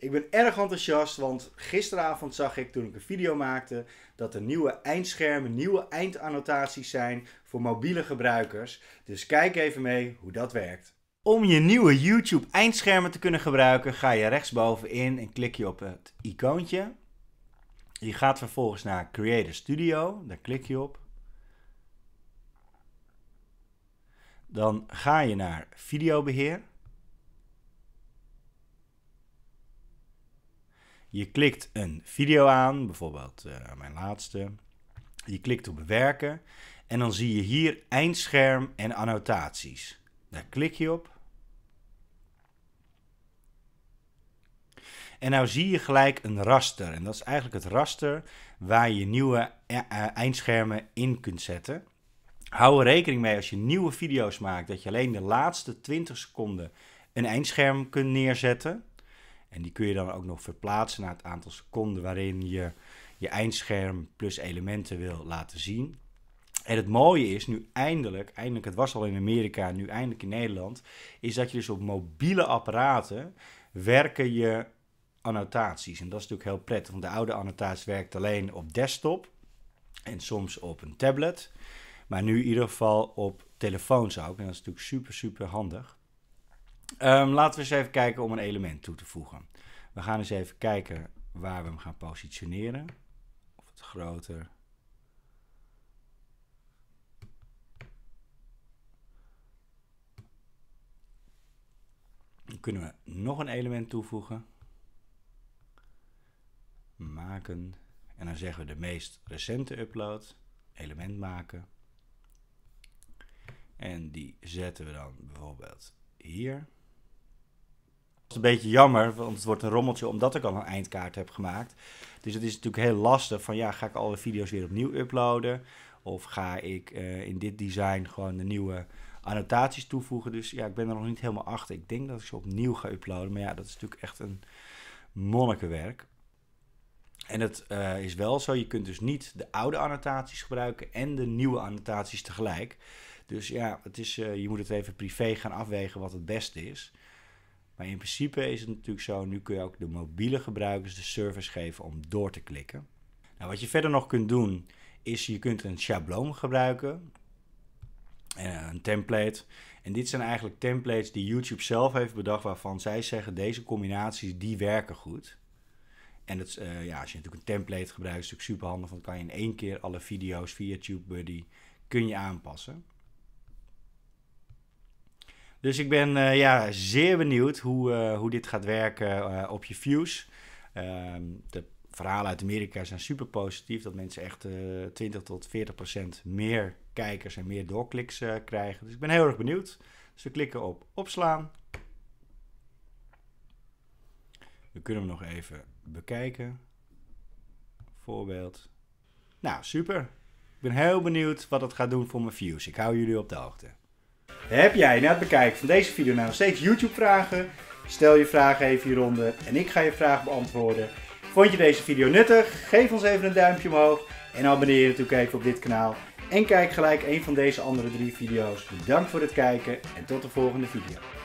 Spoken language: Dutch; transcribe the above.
Ik ben erg enthousiast, want gisteravond zag ik toen ik een video maakte dat er nieuwe eindschermen, nieuwe eindannotaties zijn voor mobiele gebruikers. Dus kijk even mee hoe dat werkt. Om je nieuwe YouTube eindschermen te kunnen gebruiken, ga je rechtsbovenin en klik je op het icoontje. Je gaat vervolgens naar Creator Studio, daar klik je op. Dan ga je naar videobeheer. Je klikt een video aan, bijvoorbeeld eh, mijn laatste. Je klikt op bewerken en dan zie je hier eindscherm en annotaties. Daar klik je op. En nou zie je gelijk een raster. En dat is eigenlijk het raster waar je nieuwe eh, eh, eindschermen in kunt zetten. Hou er rekening mee als je nieuwe video's maakt dat je alleen de laatste 20 seconden een eindscherm kunt neerzetten. En die kun je dan ook nog verplaatsen naar het aantal seconden waarin je je eindscherm plus elementen wil laten zien. En het mooie is nu eindelijk, eindelijk, het was al in Amerika, nu eindelijk in Nederland, is dat je dus op mobiele apparaten werken je annotaties. En dat is natuurlijk heel prettig, want de oude annotatie werkt alleen op desktop en soms op een tablet. Maar nu in ieder geval op telefoons ook. En dat is natuurlijk super, super handig. Ehm, laten we eens even kijken om een element toe te voegen. We gaan eens even kijken waar we hem gaan positioneren. Of het groter. Dan kunnen we nog een element toevoegen. Maken. En dan zeggen we de meest recente upload. Element maken. En die zetten we dan bijvoorbeeld hier is een beetje jammer, want het wordt een rommeltje omdat ik al een eindkaart heb gemaakt. Dus het is natuurlijk heel lastig van ja, ga ik alle video's weer opnieuw uploaden? Of ga ik eh, in dit design gewoon de nieuwe annotaties toevoegen? Dus ja, ik ben er nog niet helemaal achter. Ik denk dat ik ze opnieuw ga uploaden. Maar ja, dat is natuurlijk echt een monnikenwerk. En het eh, is wel zo, je kunt dus niet de oude annotaties gebruiken en de nieuwe annotaties tegelijk. Dus ja, het is, eh, je moet het even privé gaan afwegen wat het beste is. Maar in principe is het natuurlijk zo, nu kun je ook de mobiele gebruikers de service geven om door te klikken. Nou, wat je verder nog kunt doen, is je kunt een schabloon gebruiken. Eh, een template. En dit zijn eigenlijk templates die YouTube zelf heeft bedacht, waarvan zij zeggen deze combinaties die werken goed. En eh, ja, als je natuurlijk een template gebruikt, is het natuurlijk super handig, want dan kan je in één keer alle video's via TubeBuddy kun je aanpassen. Dus ik ben eh, ja, zeer benieuwd hoe, eh, hoe dit gaat werken eh, op je views. Ehm, de verhalen uit Amerika zijn super positief. Dat mensen echt 20 tot 40 procent meer kijkers en meer doorkliks krijgen. Dus ik ben heel erg benieuwd. Dus we klikken op opslaan. We kunnen hem nog even bekijken. Voorbeeld. Nou, super. Ik ben heel benieuwd wat het gaat doen voor mijn views. Ik hou jullie op de hoogte. Heb jij na het bekijken van deze video nou nog steeds YouTube-vragen? Stel je vragen even hieronder en ik ga je vraag beantwoorden. Vond je deze video nuttig? Geef ons even een duimpje omhoog en abonneer je natuurlijk even op dit kanaal. En kijk gelijk een van deze andere drie video's. Bedankt voor het kijken en tot de volgende video.